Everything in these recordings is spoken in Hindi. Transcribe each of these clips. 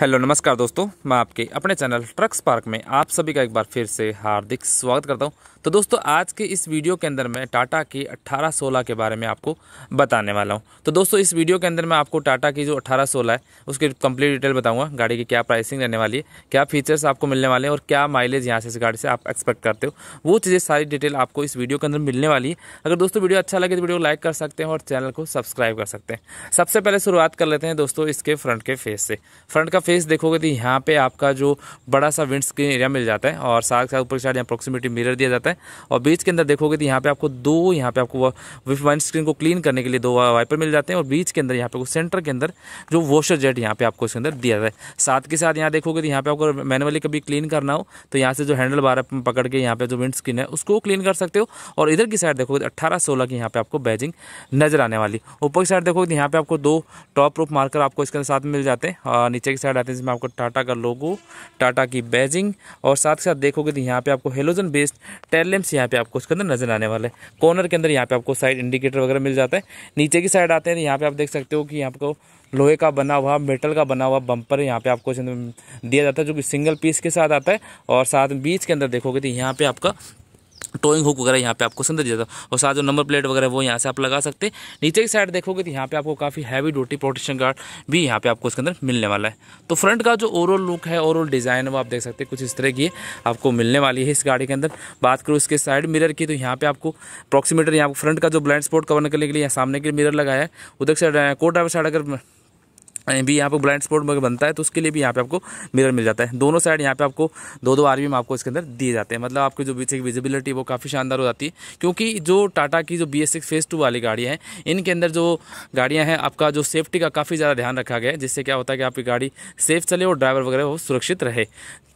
हेलो नमस्कार दोस्तों मैं आपके अपने चैनल ट्रक स्पार्क में आप सभी का एक बार फिर से हार्दिक स्वागत करता हूं तो दोस्तों आज के इस वीडियो के अंदर मैं टाटा की 1816 के बारे में आपको बताने वाला हूं तो दोस्तों इस वीडियो के अंदर मैं आपको टाटा की जो 1816 है उसकी कंप्लीट डिटेल बताऊँगा गाड़ी की क्या प्राइसिंग रहने वाली है क्या फीचर्स आपको मिलने वाले हैं और क्या माइलेज यहाँ से इस गाड़ी से आप एक्सपेक्ट करते हो वो चीज़ें सारी डिटेल आपको इस वीडियो के अंदर मिलने वाली है अगर दोस्तों वीडियो अच्छा लगे तो वीडियो लाइक कर सकते हैं और चैनल को सब्सक्राइब कर सकते हैं सबसे पहले शुरुआत कर लेते हैं दोस्तों इसके फ्रंट के फेस से फ्रंट का फेस देखोगे तो यहाँ पे आपका जो बड़ा सा विंड स्क्रीन एरिया मिल जाता है और साथ साथ ऊपर की साइड यहाँ अप्रोक्सीमेटी मिरर दिया जाता है और बीच के अंदर देखोगे तो यहाँ पे आपको दो यहाँ पे आपको विंड स्क्रीन को क्लीन करने के लिए दो वाइपर मिल जाते हैं और बीच के अंदर यहाँ पे सेंटर के अंदर जो वॉशर जेट यहाँ पे आपको इसके अंदर दिया जाता है साथ के साथ यहाँ देखोगे तो यहाँ पे आपको मैनुअली कभी क्लीन करना हो तो यहाँ से जो हैंडल बार पकड़ के यहाँ पे जो विंड स्क्रीन है उसको क्लीन कर सकते हो और इधर की साइड देखोगे तो अट्ठारह सोलह की यहाँ पे आपको बैजिंग नजर आने वाली ऊपर की साइड देखोगे तो यहाँ पे आपको दो टॉप रूप मार्कर आपको इसके साथ मिल जाते हैं और नीचे की साइड कराते हैं जिसमें आपको टाटा का लोगो टाटा की बैजिंग और साथ साथ देखोगे तो यहाँ पे आपको हेलोजन बेस्ड टेल यहाँ पे आपको उसके अंदर नजर आने वाले कॉर्नर के अंदर यहाँ पे आपको साइड इंडिकेटर वगैरह मिल जाता है नीचे की साइड आते हैं तो यहाँ पे आप देख सकते हो कि आपको लोहे का बना हुआ मेटल का बना हुआ बम्पर यहाँ पे आपको दिया जाता है जो कि सिंगल पीस के साथ आता है और साथ बीच के अंदर देखोगे तो यहाँ पे आपका टोइंग हुक वगैरह यहाँ पे आपको सुंदर दिया था और साथ जो नंबर प्लेट वगैरह वो यहाँ से आप लगा सकते हैं नीचे की साइड देखोगे तो यहाँ पे आपको काफ़ी हैवी ड्यूटी प्रोटेक्शन गार्ड भी यहाँ पे आपको इसके अंदर मिलने वाला है तो फ्रंट का जो ओवरऑल लुक है ओवरऑल डिज़ाइन है वो आप देख सकते हैं कुछ इस तरह की आपको मिलने वाली है इस गाड़ी के अंदर बात करूँ इसके साइड मिरर की तो यहाँ पर आपको अप्रॉक्सीमेटर यहाँ फ्रंट का जो ब्लाइंड स्पॉट कवर करने के लिए यहाँ सामने के मिरर लगाया है उधर से को ड्राइवर साइड अगर भी यहाँ पर ब्लाइंड स्पॉट बनता है तो उसके लिए भी यहाँ पे आपको मिरर मिल जाता है दोनों साइड यहाँ पे आपको दो दो में आपको इसके अंदर दिए जाते हैं मतलब आपकी जो बीच की विजिबिलिटी वो काफ़ी शानदार हो जाती है क्योंकि जो टाटा की जो B S six phase two वाली गाड़ियाँ हैं इनके अंदर जो गाड़ियाँ हैं आपका जो सेफ्टी का काफ़ी ज़्यादा ध्यान रखा गया है जिससे क्या होता है कि आपकी गाड़ी सेफ चले और ड्राइवर वगैरह वो सुरक्षित रहे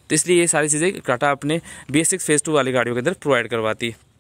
तो इसलिए ये सारी चीज़ें टाटा अपने B S six phase two वाली गाड़ियों के अंदर प्रोवाइड करवाती है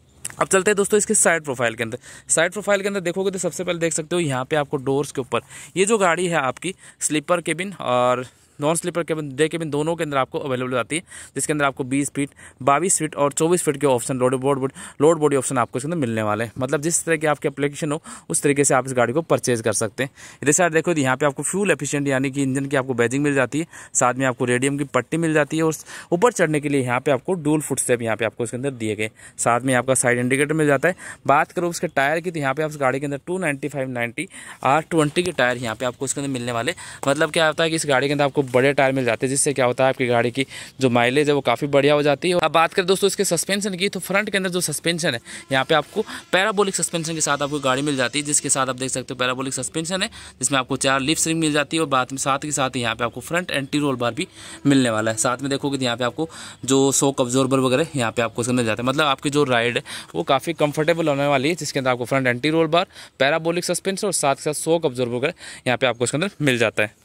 अब चलते हैं दोस्तों इसके साइड प्रोफाइल के अंदर साइड प्रोफाइल के अंदर देखोगे तो सबसे पहले देख सकते हो यहाँ पे आपको डोर्स के ऊपर ये जो गाड़ी है आपकी स्लीपर केबिन और non sleeper cabin day cabin दोनों के अंदर आपको अवेलेबल आती है जिसके अंदर आपको बीस फीट बाईस फीट और चौबीस फीट के option load board load body option आपको इसके अंदर मिलने वाले हैं मतलब जिस तरह की आपकी अपलीकेशन हो उस तरीके से आप इस गाड़ी को परचेज कर सकते हैं इधर साइड देखो यहाँ पे आपको फ्यूल एफिशिएंट यानी कि इंजन की आपको बैजिंग मिल जाती है साथ में आपको रेडियम की पट्टी मिल जाती है और ऊपर चढ़ने के लिए यहाँ पे आपको डूल फुट स्टेप यहाँ पे आपको इसके अंदर दिए गए साथ में आपका साइड इंडिकेटर मिल जाता है बात करो उसके टायर की तो यहाँ पे आप गाड़ी के अंदर two ninety five ninety R twenty के टायर यहाँ पे आपको इसके अंदर मिलने वाले मतलब क्या होता है कि इस गाड़ी के अंदर आपको बड़े टायर मिल जाते हैं जिससे क्या होता है आपकी गाड़ी की जो माइलेज है वो काफ़ी बढ़िया हो जाती है अब बात करें दोस्तों इसके सस्पेंशन की तो फ्रंट के अंदर जो सस्पेंशन है यहाँ पे आपको पैराबोलिक सस्पेंशन के साथ आपको गाड़ी मिल जाती है जिसके साथ आप देख सकते हो पैराबोलिक सस्पेंशन है जिसमें आपको चार लिफ्ट रिंग मिल जाती है और बाद में साथ ही साथ यहाँ पे आपको फ्रंट एंटी रोल बार भी मिलने वाला है साथ में देखोगे तो यहाँ पे आपको जो सोक ऑब्जॉर्बर वगैरह यहाँ पे आपको इसके मिल जाता है मतलब आपकी जो राइड है वो काफ़ी कंफर्टेबल होने वाली है जिसके अंदर आपको front anti roll bar parabolic suspension और साथ के साथ सोक ऑब्जॉर्बर वगैरह यहाँ पे आपको इसके अंदर मिल जाता है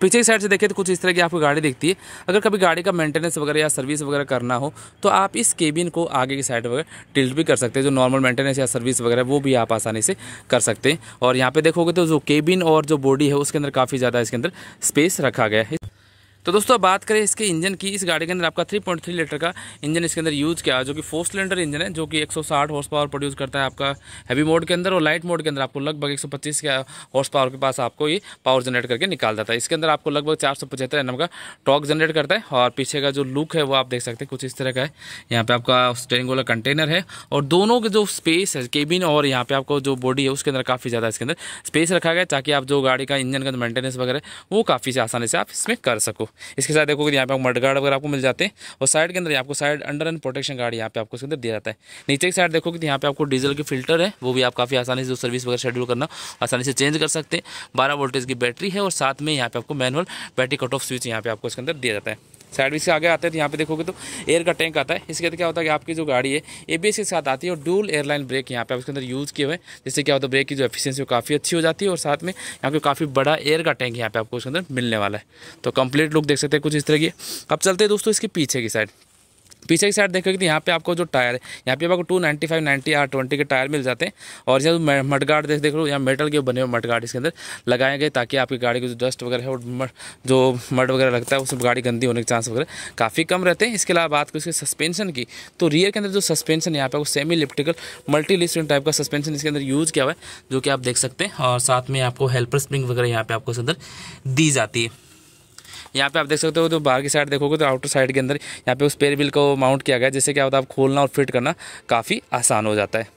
पीछे की साइड से देखिए तो कुछ इस तरह की आपको गाड़ी दिखती है अगर कभी गाड़ी का मेंटेनेंस वगैरह या सर्विस वगैरह करना हो तो आप इस केबिन को आगे की साइड वगैरह टिल्ट भी कर सकते हैं जो नॉर्मल मेंटेनेंस या सर्विस वगैरह वो भी आप आसानी से कर सकते हैं और यहाँ पे देखोगे तो जो केबिन और जो बॉडी है उसके अंदर काफ़ी ज़्यादा इसके अंदर स्पेस रखा गया है तो दोस्तों बात करें इसके इंजन की इस गाड़ी के अंदर आपका 3.3 लीटर का इंजन इसके अंदर यूज़ किया जो कि फोर सिलेंडर इंजन है जो कि 160 हॉर्स पावर प्रोड्यूस करता है आपका हैवी मोड के अंदर और लाइट मोड के अंदर आपको लगभग 125 के हॉर्स पावर के पास आपको ये पावर जनरेट करके निकाल देता है इसके अंदर आपको लगभग चार सौ पचहत्तर का टॉक जनरेट करता है और पीछे का जो लुक है वो आप देख सकते हैं कुछ इस तरह का है यहाँ पर आपका स्टेरिंग वाला कंटेनर है और दोनों के जो स्पेस है केबिन और यहाँ पर आपको जो बॉडी है उसके अंदर काफ़ी ज़्यादा इसके अंदर स्पेस रखा गया ताकि आप जो गाड़ी का इंजन का मेंटेनेंस वगैरह वो काफ़ी आसानी से आप इसमें कर सको इसके साथ देखोगे यहाँ पे आपको मड गार्ड वगैरह आपको मिल जाते हैं और साइड के अंदर आपको side underrun protection guard यहाँ पे आपको इसके अंदर दिया जाता है नीचे की साइड देखोगे तो यहाँ पे आपको डीजल की फिल्टर है वो भी आप काफ़ी आसानी से जो सर्विस वगैरह शेड्यूल करना आसानी से चेंज कर सकते हैं बारह वोल्टेज की बैटरी है और साथ में यहाँ पे आपको manual battery cut off switch यहाँ पे आपको इसके अंदर दिया जाता है साइड भी से आगे आते हैं तो यहाँ पे देखोगे तो एयर का टैंक आता है इसके अंदर क्या होता है कि आपकी जो गाड़ी है ए बी के साथ आती है और डूल एयरलाइन ब्रेक यहाँ पे आप उसके अंदर यूज़ किए हुए जिससे क्या होता है ब्रेक की जो एफिशिएंसी वो काफ़ी अच्छी हो जाती है और साथ में यहाँ पे काफ़ी बड़ा एयर का टैंक यहाँ पे आपको उसके अंदर मिलने वाला है तो कंप्लीट लुक देख सकते हैं कुछ इस तरह की अब चलते हैं दोस्तों इसके पीछे की साइड पीछे की साइड देखोगे तो यहाँ पे आपको जो टायर है यहाँ पे आपको two ninety five ninety R twenty के टायर मिल जाते हैं और मड मटगार्ड देख देख लो यहाँ मेटल के बने हुए मटगार्ड इसके अंदर लगाए गए ताकि आपकी गाड़ी को जो डस्ट वगैरह है और जो मड वगैरह लगता है उसमें गाड़ी गंदी होने के चांस वगैरह काफ़ी कम रहते हैं इसके अलावा बात करें उसके सस्पेंशन की तो रियर के अंदर जो सस्पेंशन यहाँ पे आपको semi elliptical multi listing type का सस्पेंशन इसके अंदर यूज़ किया हुआ है जो कि आप देख सकते हैं और साथ में आपको हेल्पर स्प्रिंग वगैरह यहाँ पर आपको इस अंदर दी जाती है यहाँ पे आप देख सकते हो तो बाहर की साइड देखोगे तो आउटर साइड के अंदर यहाँ पे उस पेयर बिल को माउंट किया गया जिससे क्या होता है आप खोलना और फिट करना काफ़ी आसान हो जाता है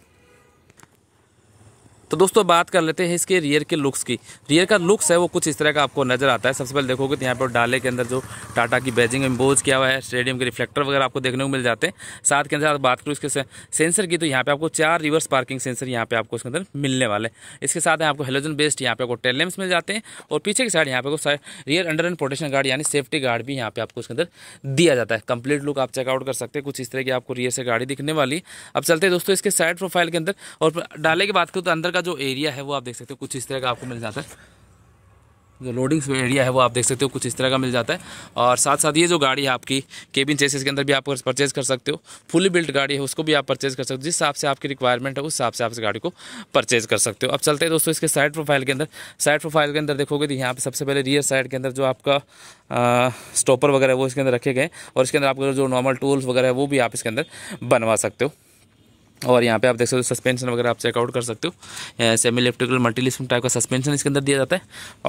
तो दोस्तों बात कर लेते हैं इसके रियर के लुक्स की रियर का लुक्स है वो कुछ इस तरह का आपको नजर आता है सबसे पहले देखोगे तो यहाँ पर डाले के अंदर जो टाटा की बैजिंग एम्बोज किया हुआ है स्टेडियम के रिफ्लेक्टर वगैरह आपको देखने को मिल जाते हैं साथ के अंदर बात करूँ इसके सेंसर की तो यहाँ पर आपको चार रिवर्स पार्किंग सेंसर यहाँ पे आपको इसके अंदर मिलने वाले इसके साथ आपको हेलोजन बेस्ड यहाँ पे आपको टेल मिल जाते हैं और पीछे की साइड यहाँ पे rear underrun protection guard यानी सेफ्टी गार्ड भी यहाँ पे आपको इसके अंदर दिया जाता है कंप्लीट लुक आप चेकआउट कर सकते हैं कुछ इस तरह की आपको रियर से गाड़ी दिखने वाली अब चलते दोस्तों इसके साइड प्रोफाइल के अंदर और डाले की बात करूँ तो अंदर का जो एरिया है वो आप देख सकते हो कुछ इस तरह का आपको मिल जाता है जो लोडिंग एरिया है वो आप देख सकते हो कुछ इस तरह का मिल जाता है और साथ साथ ये जो गाड़ी है आपकी केबिन चेसिस के अंदर भी आप परचेज कर सकते हो फुली बिल्ट गाड़ी है उसको भी आप परचेज कर सकते हो जिस हिसाब से आपकी रिक्वायरमेंट है उस हिसाब से आप इस गाड़ी को परचेज कर सकते हो अब चलते हैं दोस्तों इसके साइड प्रोफाइल के अंदर साइड प्रोफाइल के अंदर देखोगे तो यहाँ पर सबसे पहले रियर साइड के अंदर जो आपका स्टॉपर वगैरह वो इसके अंदर रखे गए और इसके अंदर आपका जो नॉर्मल टूल्स वगैरह है वो भी आप इसके अंदर बनवा सकते हो और यहाँ पे आप देख सकते हो सस्पेंशन वगैरह आप चेकआउट कर सकते हो सेमी इलेक्ट्रिकल लिस्ट टाइप का सस्पेंशन इसके अंदर दिया जाता है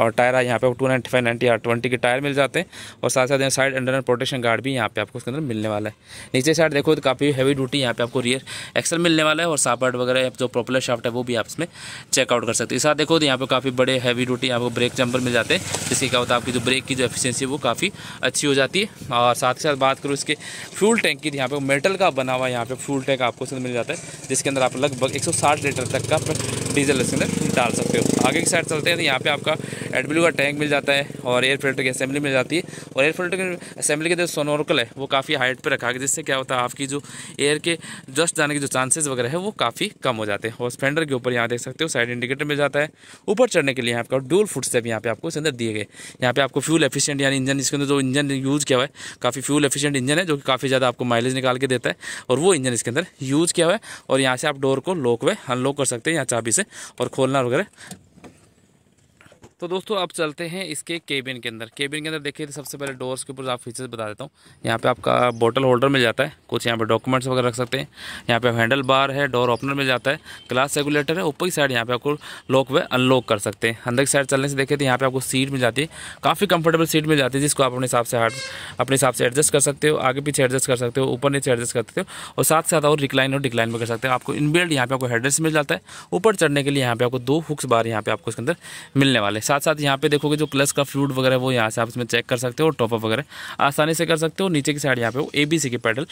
और टायर यहाँ पे two ninety five ninety R twenty के टायर मिल जाते हैं और साथ साथ साइड अंडर प्रोटेक्शन गार्ड भी यहाँ पे आपको उसके अंदर मिलने वाला है नीचे साइड देखो तो काफ़ी हैवी ड्यूटी यहाँ पे आपको रियर एक्सल मिलने वाला है और सापाट वगैरह जो प्रोपलर शाफ्ट है वो भी आप इसमें चेकआउट कर सकते हो साथ देखो तो यहाँ पर काफ़ी बड़े हैवी ड्यूटी आपको ब्रेक जंपर मिल जाते हैं जिससे क्या होता है आपकी जो ब्रेक की जो एफिशियसी वो काफ़ी अच्छी हो जाती है और साथ ही साथ बात करूँ इसके फ्यूल टैंक की तो यहाँ पर मेटल का बना हुआ यहाँ पर फ्यूल टैंक आपको उसमें मिल जाता है जिसके अंदर आप लगभग 160 लीटर तक का डीजल इसके अंदर डाल सकते हो आगे की साइड चलते हैं तो यहाँ पे आपका एडब्ल्यू का टैंक मिल जाता है और एयर फिल्टर की असेंबली मिल जाती है और एयर फिल्टर की असेंबली के जो सोनोरकल है वो काफ़ी हाइट पर रखा गया जिससे क्या होता है आपकी जो एयर के जस्ट जाने के जो चांसेज वगैरह है वो काफ़ी कम हो जाते हैं और स्पेंडर के ऊपर यहाँ देख सकते हो साइड इंडिकेटर मिल जाता है ऊपर चढ़ने के लिए यहाँ आपका डूल फुट स्टेप यहाँ पे आपको इसके अंदर दिए गए यहाँ पे आपको फ्यूल एफिशिएंट यानी इंजन इसके अंदर जो इंजन यूज़ किया हुआ है काफ़ी फ्यूल एफिशिएंट इंजन है जो कि काफ़ी ज़्यादा आपको माइलेज निकाल के देता है और वो इंजन इसके अंदर यूज़ किया हुआ है और यहाँ से आप डोर को लॉक वे अनलॉक कर सकते हैं यहाँ चाबी से और खोलना वगैरह तो दोस्तों अब चलते हैं इसके केबिन के अंदर केबिन के अंदर देखिए तो सबसे पहले डोर्स के ऊपर आप फीचर्स बता देता हूँ यहाँ पे आपका बोटल होल्डर मिल जाता है कुछ यहाँ पे डॉक्यूमेंट्स वगैरह रख सकते हैं यहाँ पे हैंडल बार है डोर ओपनर मिल जाता है ग्लास रेगुलेटर है ऊपर की साइड यहाँ पे आपको लॉक व अनलॉक कर सकते हैं अंदर की साइड चलने से देखे तो यहाँ पे आपको सीट मिल जाती है काफ़ी कंफर्टेबल सीट मिल जाती है जिसको आप अपने हिसाब से अपने हिसाब से एडजस्ट कर सकते हो आगे पीछे एडजस्ट कर सकते हो ऊपर नीचे एडजस्ट कर सकते हो और साथ साथ और रिक्लाइन और डिक्लाइन भी कर सकते हो आपको इनबिल्ड यहाँ पे आपको हेडरेस मिल जाता है ऊपर चढ़ने के लिए यहाँ पे आपको दो हुक्स बार यहाँ पे आपको इसके अंदर मिलने वाले साथ साथ यहाँ पे देखोगे जो प्लस का फ्रूट वगैरह वो यहाँ से आप इसमें चेक कर सकते हो और टॉपअप वगैरह आसानी से कर सकते हो नीचे की साइड यहाँ पे वो ए बी सी के पेडल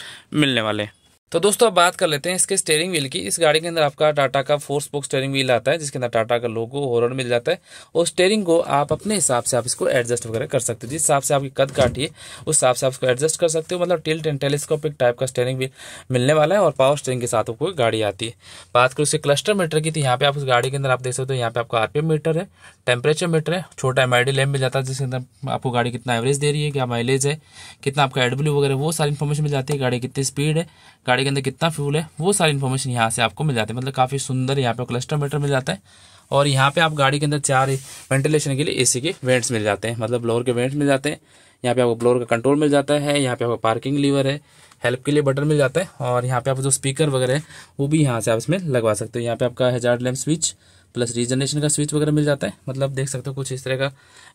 मिलने वाले हैं तो दोस्तों अब बात कर लेते हैं इसके स्टेयरिंग व्हील की इस गाड़ी के अंदर आपका टाटा का फोर स्पोक स्टेयरिंग व्हील आता है जिसके अंदर टाटा का लोगो हॉरन मिल जाता है और स्टेयरिंग को आप अपने हिसाब से आप इसको एडजस्ट वगैरह कर सकते हो जिस हिसाब से आपकी कद काटिए उस हिसाब से आप इसको एडजस्ट कर सकते हो मतलब टिल्ट एंड टेलीस्कोपिक टाइप का स्टेयरिंग व्हील मिलने वाला है और पावर स्टेयरिंग के साथ आपको गाड़ी आती है बात करें उसके क्लस्टर मीटर की तो यहाँ पे आप उस गाड़ी के अंदर आप देख सकते हो यहाँ पे आपका आरपीएम मीटर है टेम्परेचर मीटर है छोटा एम आई लैम्प मिल जाता है जिसके अंदर आपको गाड़ी कितना एवरेज दे रही है क्या माइलेज है कितना आपका एडब्ल्यू वगैरह वो सारी इन्फॉर्मेशन मिल जाती है गाड़ी कितनी स्पीड है गाड़ी गाड़ी के अंदर कितना फ्यूल है वो सारी इन्फॉर्मेशन यहाँ से आपको मिल जाती है मतलब काफ़ी सुंदर यहाँ पे क्लस्टर मीटर मिल जाता है और यहाँ पे आप गाड़ी के अंदर चार वेंटिलेशन के लिए एसी के वेंट्स मिल जाते हैं मतलब ब्लोर के वेंट्स मिल जाते हैं यहाँ पे आपको ब्लोर का कंट्रोल मिल जाता है यहाँ पे आपको पार्किंग लीवर है हेल्प के लिए बटन मिल जाता है और यहाँ पे आप जो स्पीकर वगैरह है वो भी यहाँ से आप इसमें लगवा सकते हो यहाँ पे आपका hazard lamp switch plus regeneration का स्विच वगैरह मिल जाता है मतलब देख सकते हो कुछ इस तरह का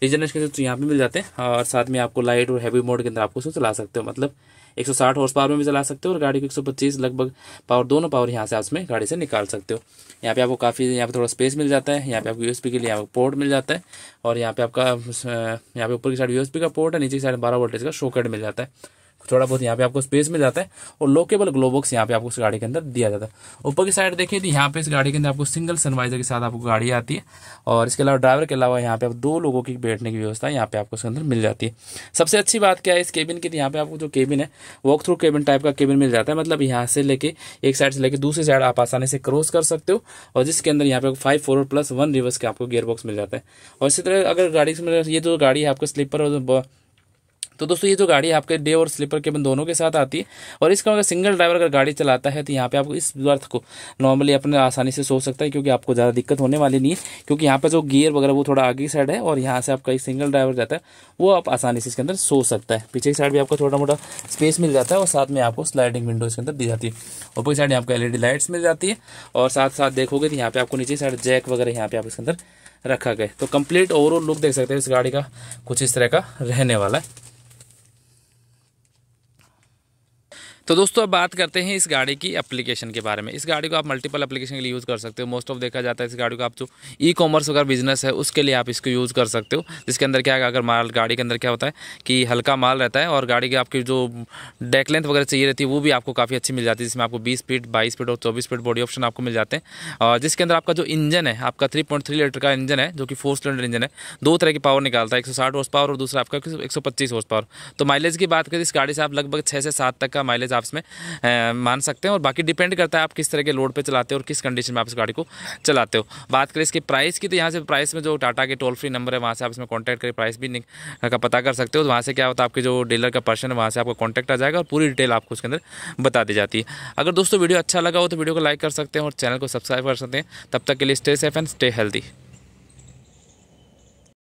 रीजनरेशन के स्विच यहाँ पे मिल जाते हैं और साथ में आपको लाइट और हैवी मोड के अंदर आपको उसको चला सकते हो मतलब साठ हॉर्स पावर में भी चला सकते हो और गाड़ी को पच्चीस लगभग पावर दोनों पावर यहाँ से आप उसमें गाड़ी से निकाल सकते हो यहाँ पे आपको काफ़ी यहाँ पे थोड़ा स्पेस मिल जाता है यहाँ पे आपको यूएसपी के लिए यहाँ पोर्ट मिल जाता है और यहाँ पे आपका यहाँ पे ऊपर की साइड यूएसपी का पोर्ट है नीचे की साइड बारह वोल्टेज का शोकेट मिल जाता है थोड़ा बहुत यहाँ पे आपको स्पेस मिल जाता है और लोकेबल ग्लो बॉक्स यहाँ पे आपको इस गाड़ी के अंदर दिया जाता है ऊपर की साइड देखिए तो यहाँ पे इस गाड़ी के अंदर आपको सिंगल सनवाइजर के साथ आपको गाड़ी आती है और इसके अलावा ड्राइवर के अलावा यहाँ पे आप दो लोगों की बैठने की व्यवस्था यहाँ पे आपको इसके अंदर मिल जाती है सबसे अच्छी बात क्या है इस केबिन की तो यहाँ पे आपको जो केबिन है वॉक थ्रू केबिन टाइप का केबिन मिल जाता है मतलब यहाँ से लेके एक साइड से लेकर दूसरी साइड आप आसानी से क्रॉस कर सकते हो और जिसके अंदर यहाँ पे five four plus one reverse के आपको गियर बॉक्स मिल जाता है और इसी तरह अगर गाड़ी ये जो गाड़ी है आपको स्लीपर और तो दोस्तों ये जो गाड़ी आपके डे और स्लीपर केबिन दोनों के साथ आती है और इसका अगर सिंगल ड्राइवर अगर गाड़ी चलाता है तो यहाँ पे आपको इस बर्थ को नॉर्मली अपने आसानी से सो सकता है क्योंकि आपको ज़्यादा दिक्कत होने वाली नहीं है क्योंकि यहाँ पर जो गियर वगैरह वो थोड़ा आगे की साइड है और यहाँ से आपका एक सिंगल ड्राइवर जाता है वो आप आसानी से इसके अंदर सो सकता है पीछे की साइड भी आपको छोटा मोटा स्पेस मिल जाता है और साथ में आपको स्लाइडिंग विंडो इसके अंदर दी जाती है ऊपर की साइड पर एल लाइट्स मिल जाती है और साथ साथ देखोगे तो यहाँ पर आपको नीचे साइड जैक वगैरह यहाँ पर आप इसके अंदर रखा गया तो कंप्लीट ओवरऑल लुक देख सकते हैं इस गाड़ी का कुछ इस तरह का रहने वाला है तो दोस्तों अब बात करते हैं इस गाड़ी की एप्लीकेशन के बारे में इस गाड़ी को आप मल्टीपल एप्लीकेशन के लिए यूज़ कर सकते हो मोस्ट ऑफ देखा जाता है इस गाड़ी को आप जो ई कॉमर्स अगर बिजनेस है उसके लिए आप इसको यूज़ कर सकते हो जिसके अंदर क्या अगर माल गाड़ी के अंदर क्या होता है कि हल्का माल रहता है और गाड़ी की आपकी जो डेक लेंथ वगैरह चाहिए रहती है वो भी आपको काफ़ी अच्छी मिल जाती है जिसमें आपको बीस फीट बाईस फीट और चौबीस फीट बॉडी ऑप्शन आपको मिल जाते हैं और जिसके अंदर आपका जो इंजन है आपका थ्री लीटर का इंजन है जो कि फोर सिलेंडर इंजन है दो तरह की पावर निकालता है एक सौ पावर और दूसरा आपका एक सौ पावर तो माइलेज की बात करें इस गाड़ी से आप लगभग छः से सात तक का माइलेज आप इसमें मान सकते हैं और बाकी डिपेंड करता है आप किस तरह के लोड पर चलाते हो और किस कंडीशन में आप इस गाड़ी को चलाते हो बात करें इसके प्राइस की तो यहाँ से प्राइस में जो टाटा के टोल फ्री नंबर है वहाँ से आप इसमें कॉन्टैक्ट करें प्राइस भी का पता कर सकते हो तो वहाँ से क्या होता है आपके जो डीलर का पर्सन है वहाँ से आपको कॉन्टैक्ट आ जाएगा और पूरी डिटेल आपको उसके अंदर बता दी जाती है अगर दोस्तों वीडियो अच्छा लगा हो तो वीडियो को लाइक कर सकते हैं और चैनल को सब्सक्राइब कर सकते हैं तब तक के लिए stay safe and stay healthy